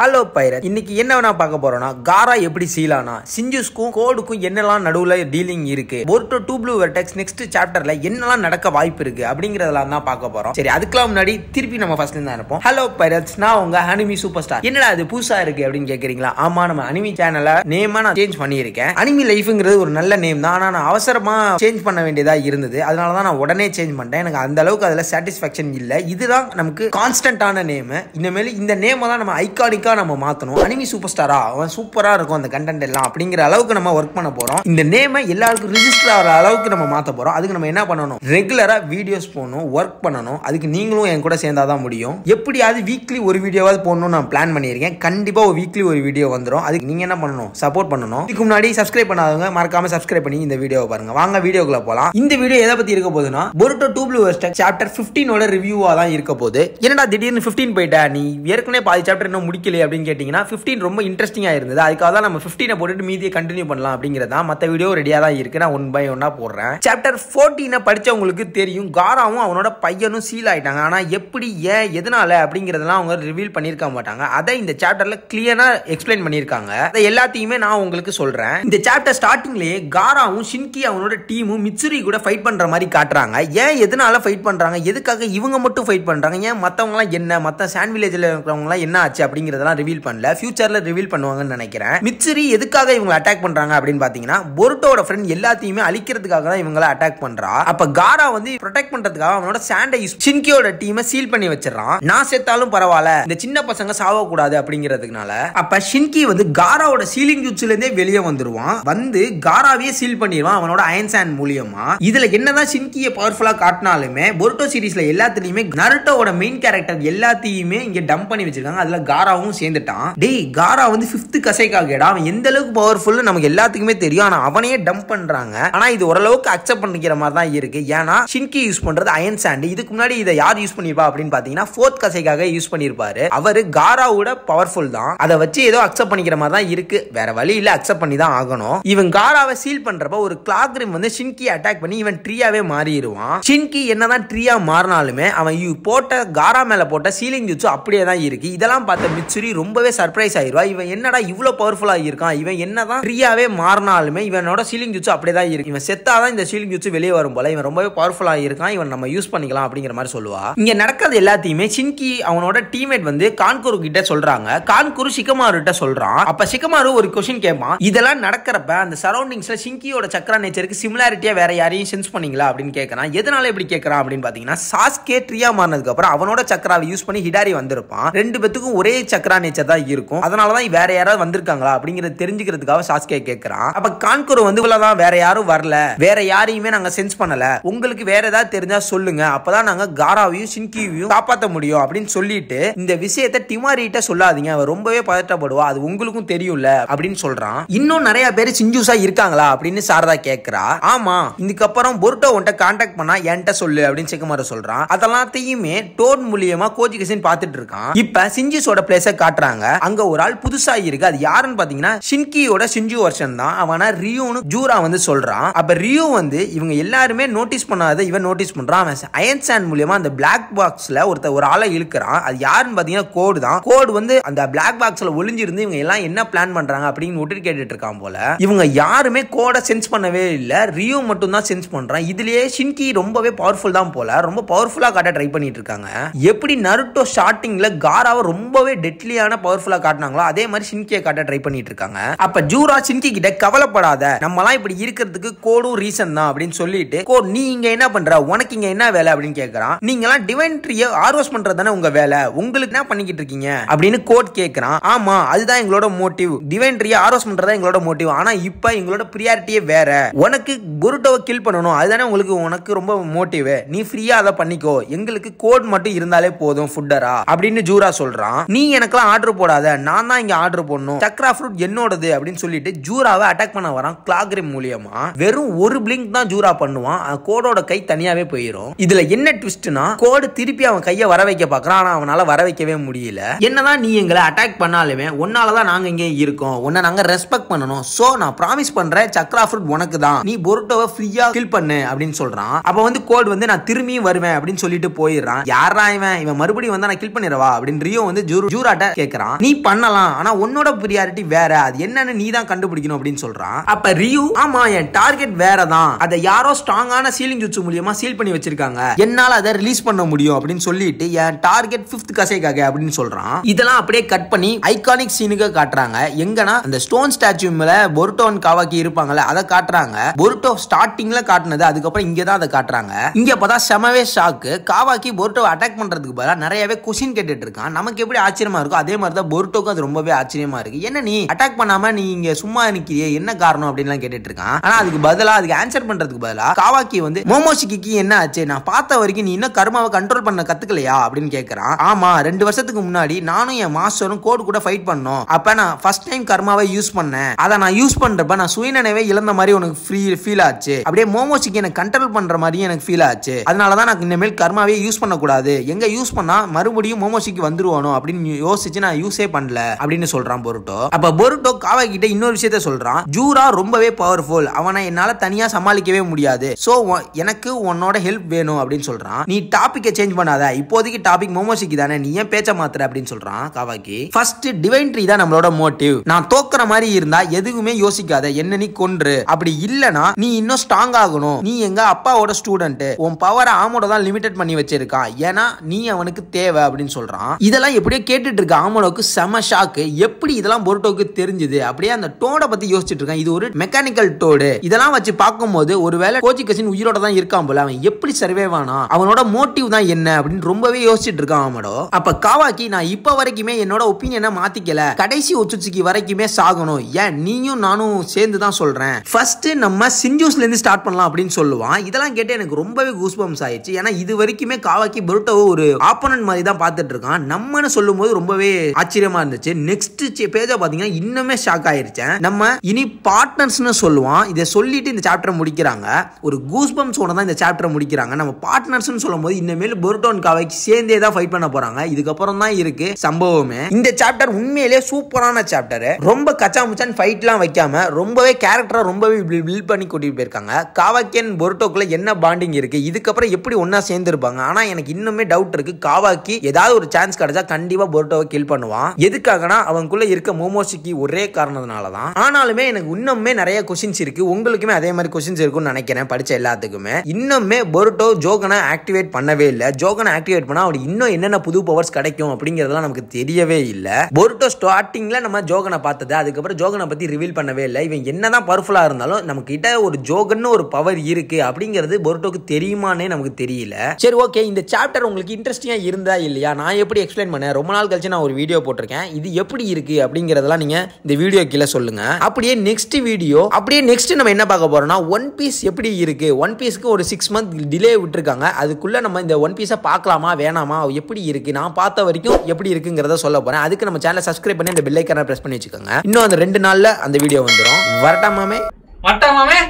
hello பைரத் இன்னைக்கு என்ன வேணா பார்க்க போறோம்னா காரா எப்படி சீலானா சிஞ்சுஸ்க்கும் கோடுக்கும் என்னெல்லாம் நடுவுல டீலிங் இருக்கு போர்டோ டூ ப்ளூ வெர்டெக்ஸ் நெக்ஸ்ட் சாப்டர்ல என்னெல்லாம் நடக்க வாய்ப்பு இருக்கு அப்படிங்கறதெல்லாம் தான் பார்க்க போறோம் சரி அதுக்கெல்லாம் முன்னாடி திருப்பி நம்ம ஃபர்ஸ்ட் தான் இருப்போம் ஹலோ பைரத் நான் உங்க அனிமி சூப்பர் ஸ்டார் என்னடா அது புதுசா இருக்கு அப்படின்னு கேக்குறீங்களா ஆமா நம்ம அனிமி சேனல நேமா நான் சேஞ்ச் பண்ணியிருக்கேன் அனிமி லைஃப்ங்கிறது ஒரு நல்ல நேம் தான் ஆனா நான் அவசரமா சேஞ்ச் பண்ண வேண்டியதா இருந்தது அதனால தான் நான் உடனே சேஞ்ச் பண்ணிட்டேன் எனக்கு அந்த அளவுக்கு அதுல சாட்டிஸ்பாக்சன் இல்ல இதுதான் நமக்கு கான்ஸ்டன்டான நேம் இனிமேல் இந்த நேம் தான் நம்ம ஐகானிக்கா யூனிக்காக நம்ம மாற்றணும் அனிமி சூப்பர் ஸ்டாரா அவன் சூப்பராக இருக்கும் அந்த கண்டென்ட் எல்லாம் அப்படிங்கிற அளவுக்கு நம்ம ஒர்க் பண்ண போகிறோம் இந்த நேமை எல்லாருக்கும் ரிஜிஸ்டர் ஆகிற அளவுக்கு நம்ம மாற்ற போகிறோம் அதுக்கு நம்ம என்ன பண்ணணும் ரெகுலராக வீடியோஸ் போகணும் ஒர்க் பண்ணணும் அதுக்கு நீங்களும் என் கூட சேர்ந்தால் தான் முடியும் எப்படியாவது வீக்லி ஒரு வீடியோவாவது போடணும்னு நான் பிளான் பண்ணியிருக்கேன் கண்டிப்பாக ஒரு வீக்லி ஒரு வீடியோ வந்துடும் அதுக்கு நீங்கள் என்ன பண்ணணும் சப்போர்ட் பண்ணணும் இதுக்கு முன்னாடி சப்ஸ்கிரைப் பண்ணாதவங்க மறக்காம சப்ஸ்கிரைப் பண்ணி இந்த வீடியோ பாருங்க வாங்க வீடியோக்குள்ள போகலாம் இந்த வீடியோ எதை பற்றி இருக்க போகுதுன்னா பொருட்டோ டூ ப்ளூ வெஸ்டர் சாப்டர் ஃபிஃப்டீனோட ரிவியூவாக தான் இருக்க போகுது என்னடா திடீர்னு ஃபிஃப்டீன் போயிட்டா நீ ஏற்கனவே பாதி சாப்டர் இன்னும் முடிக்கல அப்படின்னு கேட்டிங்கன்னா ஃபிஃப்டீன் ரொம்ப இன்ட்ரெஸ்டிங்காக இருந்தது அதுக்காக தான் நம்ம ஃபிஃப்டினை போட்டுட்டு மீதியை கண்டினியூ பண்ணலாம் அப்படிங்கிறது தான் மற்ற வீடியோ ரெடியாக தான் இருக்குது நான் ஒன் பை ஒன்னாக போடுறேன் சாப்டர் ஃபோர்டீனை படித்தவங்களுக்கு தெரியும் காராவும் அவனோட பையனும் சீல் ஆகிட்டாங்க ஆனால் எப்படி ஏன் எதனால அப்படிங்கிறதெல்லாம் அவங்க ரிவீல் பண்ணியிருக்க மாட்டாங்க அதை இந்த சாப்டரில் கிளியராக எக்ஸ்பிளைன் பண்ணியிருக்காங்க அதை எல்லாத்தையுமே நான் உங்களுக்கு சொல்கிறேன் இந்த சாப்டர் ஸ்டார்டிங்லேயே காராவும் ஷின்கி அவனோட டீமும் மிச்சுரி கூட ஃபைட் பண்ணுற மாதிரி காட்டுறாங்க ஏன் எதனால ஃபைட் பண்ணுறாங்க எதுக்காக இவங்க மட்டும் ஃபைட் பண்ணுறாங்க ஏன் மற்றவங்களாம் என்ன மற்ற சாண்ட் வில்லேஜில் இருக்கிறவங்களாம் என்ன ஆச்சு அப்படிங்கிறத இதெல்லாம் ரிவீல் பண்ணல ஃபியூச்சரில் ரிவீல் பண்ணுவாங்கன்னு நினைக்கிறேன் மிச்சரி எதுக்காக இவங்க அட்டாக் பண்ணுறாங்க அப்படின்னு பார்த்தீங்கன்னா பொருட்டோட ஃப்ரெண்ட் எல்லாத்தையுமே அழிக்கிறதுக்காக தான் இவங்கள அட்டாக் பண்ணுறா அப்போ காரா வந்து ப்ரொடெக்ட் பண்ணுறதுக்காக அவனோட சாண்டை சின்கியோட டீமை சீல் பண்ணி வச்சிடறான் நான் செத்தாலும் பரவாயில்ல இந்த சின்ன பசங்க சாவக்கூடாது அப்படிங்கிறதுனால அப்போ ஷின்கி வந்து காராவோட சீலிங் யூட்ஸ்லேருந்தே வெளியே வந்துடுவான் வந்து காராவே சீல் பண்ணிடுவான் அவனோட அயன் சாண்ட் மூலியமா இதுல என்னதான் ஷின்கியை பவர்ஃபுல்லா காட்டினாலுமே பொருட்டோ சீரீஸ்ல எல்லாத்துலயுமே நருட்டோட மெயின் கேரக்டர் எல்லாத்தையுமே இங்க டம்ப் பண்ணி வச்சிருக்காங்க அதுல காராவும் காராவும் சேர்ந்துட்டான் டேய் காரா வந்து பிப்த் கசைக்காகடா அவன் எந்த அளவுக்கு பவர்ஃபுல் நமக்கு எல்லாத்துக்குமே தெரியும் ஆனா அவனையே டம்ப் பண்றாங்க ஆனா இது ஓரளவுக்கு அக்செப்ட் பண்ணிக்கிற மாதிரி தான் இருக்கு ஏன்னா ஷின்கி யூஸ் பண்றது அயன் சாண்ட் இதுக்கு முன்னாடி இதை யார் யூஸ் பண்ணிருப்பா அப்படின்னு பாத்தீங்கன்னா ஃபோர்த் கசைக்காக யூஸ் பண்ணிருப்பாரு அவர் காராவோட பவர்ஃபுல் தான் அதை வச்சு ஏதோ அக்செப்ட் பண்ணிக்கிற மாதிரி தான் இருக்கு வேற வழி இல்ல அக்செப்ட் பண்ணி தான் ஆகணும் இவன் காராவை சீல் பண்றப்ப ஒரு கிளாக்ரிம் வந்து ஷின்கி அட்டாக் பண்ணி இவன் ட்ரீயாவே மாறிடுவான் ஷின்கி என்னதான் ட்ரீயா மாறினாலுமே அவன் போட்ட காரா மேல போட்ட சீலிங் ஜூச்சு அப்படியே தான் இருக்கு இதெல்லாம் பார்த்த மிச்சு ஆக்சுவலி ரொம்பவே சர்ப்ரைஸ் ஆயிருவா இவன் என்னடா இவ்வளவு பவர்ஃபுல்லாக இருக்கான் இவன் என்னதான் ஃப்ரீயாவே மாறினாலுமே இவனோட சீலிங் ஜூச்சு அப்படியே தான் இருக்கு இவன் செத்தாதான் இந்த சீலிங் ஜூச்சு வெளியே வரும் போல இவன் ரொம்பவே பவர்ஃபுல் ஆகியிருக்கான் இவன் நம்ம யூஸ் பண்ணிக்கலாம் அப்படிங்கிற மாதிரி சொல்லுவா இங்க நடக்கிறது எல்லாத்தையுமே சின்கி அவனோட டீமேட் வந்து கான்குரு கிட்ட சொல்றாங்க கான்குரு சிக்கமாரு கிட்ட சொல்றான் அப்ப சிக்கமாரு ஒரு கொஸ்டின் கேட்பான் இதெல்லாம் நடக்கிறப்ப அந்த சரௌண்டிங்ஸ்ல சிங்கியோட சக்கரா நேச்சருக்கு சிமிலாரிட்டியா வேற யாரையும் சென்ஸ் பண்ணீங்களா அப்படின்னு கேட்கறான் எதனால இப்படி கேட்கறான் அப்படின்னு பாத்தீங்கன்னா சாஸ்கே ட்ரியா மாறினதுக்கு அப்புறம் அவனோட சக்கராவை யூஸ் பண்ணி ஹிடாரி வந்திருப்பான் ரெண்டு பேத்துக்கும் ஒரே சக்கர சக்கரா நேச்சர் தான் இருக்கும் அதனாலதான் வேற யாராவது வந்திருக்காங்களா அப்படிங்கறத தெரிஞ்சுக்கிறதுக்காக சாஸ்கே கேக்குறான் அப்ப கான்குரோ வந்து இவ்வளவுதான் வேற யாரும் வரல வேற யாரையுமே நாங்க சென்ஸ் பண்ணல உங்களுக்கு வேற ஏதாவது தெரிஞ்சா சொல்லுங்க அப்பதான் நாங்க காராவையும் சின்கியையும் காப்பாற்ற முடியும் அப்படின்னு சொல்லிட்டு இந்த விஷயத்த டிமாரிட்ட சொல்லாதீங்க அவர் ரொம்பவே பதட்டப்படுவா அது உங்களுக்கும் தெரியும்ல அப்படின்னு சொல்றான் இன்னும் நிறைய பேர் சிஞ்சூஸா இருக்காங்களா அப்படின்னு சாரதா கேக்குறா ஆமா இதுக்கப்புறம் பொருட்டோ உன்ட்ட கான்டாக்ட் பண்ணா என்கிட்ட சொல்லு அப்படின்னு செக்குமார சொல்றான் அதெல்லாத்தையுமே டோன் மூலியமா கசின் பாத்துட்டு இருக்கான் இப்ப சிஞ்சூஸோட பிளேஸ காட்டுறாங்க அங்க ஒரு ஆள் புதுசா இருக்கு அது யாருன்னு பாத்தீங்கன்னா ஷின்கியோட சிஞ்சு வருஷன் தான் அவனா ரியூனு ஜூரா வந்து சொல்றான் அப்ப ரியூ வந்து இவங்க எல்லாருமே நோட்டீஸ் பண்ணாத இவன் நோட்டீஸ் பண்றான் அவன் அயன் சாண்ட் மூலியமா அந்த பிளாக் பாக்ஸ்ல ஒருத்த ஒரு ஆளை இழுக்கிறான் அது யாருன்னு பாத்தீங்கன்னா கோடு தான் கோடு வந்து அந்த பிளாக் பாக்ஸ்ல ஒளிஞ்சிருந்து இவங்க எல்லாம் என்ன பிளான் பண்றாங்க அப்படின்னு ஒட்டு கேட்டுட்டு இருக்கான் போல இவங்க யாருமே கோடை சென்ஸ் பண்ணவே இல்லை ரியூ மட்டும் தான் சென்ஸ் பண்றான் இதுலயே ஷின்கி ரொம்பவே பவர்ஃபுல் தான் போல ரொம்ப பவர்ஃபுல்லா காட்ட ட்ரை பண்ணிட்டு இருக்காங்க எப்படி நருட்டோ ஸ்டார்டிங்ல காராவை ரொம்பவே டெட்லி டெட்லியான பவர்ஃபுல்லாக காட்டினாங்களோ அதே மாதிரி ஷின்கியை காட்ட ட்ரை பண்ணிட்டு இருக்காங்க அப்ப ஜூரா ஷின்கி கிட்ட கவலைப்படாத நம்ம எல்லாம் இப்படி இருக்கிறதுக்கு கோடும் ரீசன் தான் அப்படின்னு சொல்லிட்டு கோ நீ இங்க என்ன பண்ற உனக்கு இங்க என்ன வேலை அப்படின்னு கேட்கறான் நீங்களாம் டிவென்ட்ரியை ஆர்வஸ் பண்றது தானே உங்க வேலை உங்களுக்கு என்ன பண்ணிக்கிட்டு இருக்கீங்க அப்படின்னு கோட் கேட்கறான் ஆமா அதுதான் எங்களோட மோட்டிவ் டிவென்ட்ரியை ஆர்வஸ் பண்றதா எங்களோட மோட்டிவ் ஆனா இப்ப எங்களோட ப்ரியாரிட்டியே வேற உனக்கு குருட்டோவை கில் பண்ணணும் அதுதானே உங்களுக்கு உனக்கு ரொம்ப மோட்டிவ் நீ ஃப்ரீயா அதை பண்ணிக்கோ எங்களுக்கு கோட் மட்டும் இருந்தாலே போதும் ஃபுட்டரா அப்படின்னு ஜூரா சொல்றான் நீ எனக்கு நீங்களாம் ஆர்டர் போடாத நான் தான் இங்க ஆர்டர் போடணும் சக்ரா ஃப்ரூட் என்னோடது அப்படின்னு சொல்லிட்டு ஜூராவை அட்டாக் பண்ண வரான் கிளாக்ரிம் மூலியமா வெறும் ஒரு பிளிங்க் தான் ஜூரா பண்ணுவான் கோடோட கை தனியாவே போயிடும் இதுல என்ன ட்விஸ்ட்னா கோடு திருப்பி அவன் கையை வர வைக்க பாக்குறான் ஆனா அவனால வர வைக்கவே முடியல என்னதான் நீ எங்களை அட்டாக் பண்ணாலுமே உன்னாலதான் நாங்க இங்கே இருக்கோம் உன்னை நாங்க ரெஸ்பெக்ட் பண்ணணும் சோ நான் ப்ராமிஸ் பண்றேன் சக்ரா ஃப்ரூட் உனக்கு தான் நீ பொருட்டோவை ஃப்ரீயா ஃபில் பண்ணு அப்படின்னு சொல்றான் அப்ப வந்து கோடு வந்து நான் திரும்பியும் வருவேன் அப்படின்னு சொல்லிட்டு போயிடுறான் யாரா இவன் இவன் மறுபடியும் வந்து நான் கில் பண்ணிடுவா அப்படின்னு ரியோ வந்து ஜூரு ஜூராட்ட கேக்குறான் நீ பண்ணலாம் ஆனா உன்னோட பிரியாரிட்டி வேற அது என்னன்னு நீ தான் கண்டுபிடிக்கணும் அப்படின்னு சொல்றான் அப்ப ரியூ ஆமா என் டார்கெட் வேறதான் அதை யாரோ ஸ்ட்ராங்கான சீலிங் ஜூச்சு மூலியமா சீல் பண்ணி வச்சிருக்காங்க என்னால அதை ரிலீஸ் பண்ண முடியும் அப்படின்னு சொல்லிட்டு என் டார்கெட் பிப்த் கசைக்காக அப்படின்னு சொல்றான் இதெல்லாம் அப்படியே கட் பண்ணி ஐகானிக் சீனுக்கு காட்டுறாங்க எங்கன்னா அந்த ஸ்டோன் ஸ்டாச்சு மேல பொருட்டோன் காவாக்கி இருப்பாங்கல்ல அதை காட்டுறாங்க பொருட்டோ ஸ்டார்டிங்ல காட்டுனது அதுக்கப்புறம் இங்க தான் அதை காட்டுறாங்க இங்க பார்த்தா செமவே ஷாக்கு காவாக்கி பொருட்டோ அட்டாக் பண்றதுக்கு பதிலாக நிறையவே கொஸ்டின் கேட்டுட்டு இருக்கான் நமக்கு எப்படி ஆச்சரியமா இருக்கும் இருக்கோ அதே மாதிரி தான் பொருட்டோக்கும் அது ரொம்பவே ஆச்சரியமா இருக்கு என்ன நீ அட்டாக் பண்ணாம நீ இங்க சும்மா நிக்கிறிய என்ன காரணம் அப்படின்லாம் கேட்டுட்டு இருக்கான் ஆனா அதுக்கு பதிலா அதுக்கு ஆன்சர் பண்றதுக்கு பதிலா காவாக்கி வந்து மோமோசிக்கு என்ன ஆச்சு நான் பார்த்த வரைக்கும் நீ இன்னும் கருமாவை கண்ட்ரோல் பண்ண கத்துக்கலையா அப்படின்னு கேட்கறான் ஆமா ரெண்டு வருஷத்துக்கு முன்னாடி நானும் என் மாஸ்டரும் கோடு கூட ஃபைட் பண்ணோம் அப்ப நான் ஃபர்ஸ்ட் டைம் கர்மாவை யூஸ் பண்ணேன் அதை நான் யூஸ் பண்றப்ப நான் சுயநினைவே இழந்த மாதிரி உனக்கு ஃப்ரீ ஃபீல் ஆச்சு அப்படியே மோமோசிக்கு எனக்கு கண்ட்ரோல் பண்ற மாதிரியும் எனக்கு ஃபீல் ஆச்சு அதனாலதான் நான் இனிமேல் கர்மாவே யூஸ் பண்ணக்கூடாது எங்க யூஸ் பண்ணா மறுபடியும் மோமோசிக்கு வந்துருவானோ அப்படின்னு யோசி யோசிச்சு நான் யூஸே பண்ணல அப்படின்னு சொல்றான் பொருட்டோ அப்ப பொருட்டோ காவா கிட்ட இன்னொரு விஷயத்த சொல்றான் ஜூரா ரொம்பவே பவர்ஃபுல் அவனை என்னால தனியா சமாளிக்கவே முடியாது சோ எனக்கு உன்னோட ஹெல்ப் வேணும் அப்படின்னு சொல்றான் நீ டாபிக்கை சேஞ்ச் பண்ணாத இப்போதைக்கு டாபிக் மோமோசிக்கு தானே நீ ஏன் பேச்ச மாத்துற அப்படின்னு சொல்றான் காவாக்கி ஃபர்ஸ்ட் டிவைன் ட்ரீ தான் நம்மளோட மோட்டிவ் நான் தோக்குற மாதிரி இருந்தா எதுவுமே யோசிக்காத என்ன நீ கொன்று அப்படி இல்லனா நீ இன்னும் ஸ்ட்ராங் ஆகணும் நீ எங்க அப்பாவோட ஸ்டூடெண்ட் உன் பவரை ஆமோட தான் லிமிடெட் பண்ணி வச்சிருக்கான் ஏன்னா நீ அவனுக்கு தேவை அப்படின்னு சொல்றான் இதெல்லாம் எப்படியோ கேட்டுட்டு இருக்க ஆமனோக்கு செம ஷாக்கு எப்படி இதெல்லாம் பொருட்டோக்கு தெரிஞ்சுது அப்படியே அந்த டோட பத்தி யோசிச்சுட்டு இருக்கேன் இது ஒரு மெக்கானிக்கல் டோடு இதெல்லாம் வச்சு பார்க்கும்போது ஒருவேளை கோச்சி கசின் உயிரோட தான் இருக்கான் போல அவன் எப்படி சர்வே ஆனா அவனோட மோட்டிவ் தான் என்ன அப்படின்னு ரொம்பவே யோசிச்சுட்டு இருக்கான் ஆமனோ அப்ப காவாக்கி நான் இப்ப வரைக்குமே என்னோட ஒப்பீனியனை மாத்திக்கல கடைசி ஒச்சுச்சுக்கு வரைக்குமே சாகணும் ஏன் நீயும் நானும் சேர்ந்து தான் சொல்றேன் ஃபர்ஸ்ட் நம்ம சிஞ்சூஸ்ல இருந்து ஸ்டார்ட் பண்ணலாம் அப்படின்னு சொல்லுவான் இதெல்லாம் கேட்டு எனக்கு ரொம்பவே கூஸ்பம்ஸ் ஆயிடுச்சு ஏன்னா இது வரைக்குமே காவாக்கி பொருட்டோ ஒரு ஆப்போனன்ட் மாதிரி தான் பார்த்துட்டு இருக்கான் நம்மன்னு சொல்லும் போது ரொம்பவே ரொம்பவே ஆச்சரியமா இருந்துச்சு நெக்ஸ்ட் பேஜா பாத்தீங்கன்னா இன்னுமே ஷாக் ஆயிருச்சேன் நம்ம இனி பார்ட்னர்ஸ்னு சொல்லுவோம் இதை சொல்லிட்டு இந்த சாப்டர் முடிக்கிறாங்க ஒரு கூஸ் பம்ஸோட தான் இந்த சாப்டர் முடிக்கிறாங்க நம்ம பார்ட்னர்ஸ்னு சொல்லும் போது இனிமேல் பொருட்டோன் காவைக்கு சேர்ந்தே தான் ஃபைட் பண்ண போறாங்க இதுக்கப்புறம் தான் இருக்கு சம்பவமே இந்த சாப்டர் உண்மையிலேயே சூப்பரான சாப்டர் ரொம்ப கச்சா முச்சான் ஃபைட்லாம் வைக்காம ரொம்பவே கேரக்டரா ரொம்பவே பில்ட் பண்ணி கூட்டிட்டு போயிருக்காங்க காவாக்கியன் பொருட்டோக்குள்ள என்ன பாண்டிங் இருக்கு இதுக்கப்புறம் எப்படி ஒன்னா சேர்ந்துருப்பாங்க ஆனா எனக்கு இன்னுமே டவுட் இருக்கு காவாக்கி ஏதாவது ஒரு சான்ஸ் கிடைச்சா கண்டிப்பா பொருட்டோவை கில் பண்ணுவான் எதுக்காகனா அவனுக்குள்ள இருக்க மோமோசிக்கு ஒரே காரணத்தினால தான் ஆனாலுமே எனக்கு இன்னுமே நிறைய கொஷின்ஸ் இருக்கு உங்களுக்குமே அதே மாதிரி கொஷின்ஸ் இருக்கும்னு நினைக்கிறேன் படிச்ச எல்லாத்துக்குமே இன்னுமே பொருட்டோ ஜோகனை ஆக்டிவேட் பண்ணவே இல்லை ஜோகனை ஆக்டிவேட் பண்ணா அவர் இன்னும் என்னென்ன புது பவர்ஸ் கிடைக்கும் அப்படிங்கிறதுலாம் நமக்கு தெரியவே இல்லை பொருட்டோ ஸ்டார்டிங்ல நம்ம ஜோகனை பார்த்தது அதுக்கப்புறம் ஜோகனை பத்தி ரிவீல் பண்ணவே இல்லை இவன் என்னதான் பவர்ஃபுல்லா இருந்தாலும் நம்ம கிட்ட ஒரு ஜோகன்னு ஒரு பவர் இருக்கு அப்படிங்கிறது பொருட்டோக்கு தெரியுமானே நமக்கு தெரியல சரி ஓகே இந்த சாப்டர் உங்களுக்கு இன்ட்ரெஸ்டிங்கா இருந்தா இல்லையா நான் எப்படி எக்ஸ்பிளைன் பண்ணேன் ரொம்ப நாள் கழிச்சு நான் நான் ஒரு வீடியோ போட்டிருக்கேன் இது எப்படி இருக்கு அப்படிங்கிறதெல்லாம் நீங்க இந்த வீடியோ கீழே சொல்லுங்க அப்படியே நெக்ஸ்ட் வீடியோ அப்படியே நெக்ஸ்ட் நம்ம என்ன பார்க்க போறோம்னா ஒன் பீஸ் எப்படி இருக்கு ஒன் பீஸ்க்கு ஒரு சிக்ஸ் மந்த் டிலே விட்டுருக்காங்க அதுக்குள்ள நம்ம இந்த ஒன் பீஸை பார்க்கலாமா வேணாமா எப்படி இருக்கு நான் பார்த்த வரைக்கும் எப்படி இருக்குங்கிறத சொல்ல போறேன் அதுக்கு நம்ம சேனலை சப்ஸ்கிரைப் பண்ணி இந்த பெல்லைக்கான பிரஸ் பண்ணி வச்சுக்கோங்க இன்னும் அந்த ரெண்டு நாள்ல அந்த வீடியோ வந்துடும் வரட்டாமே வரட்டாமாமே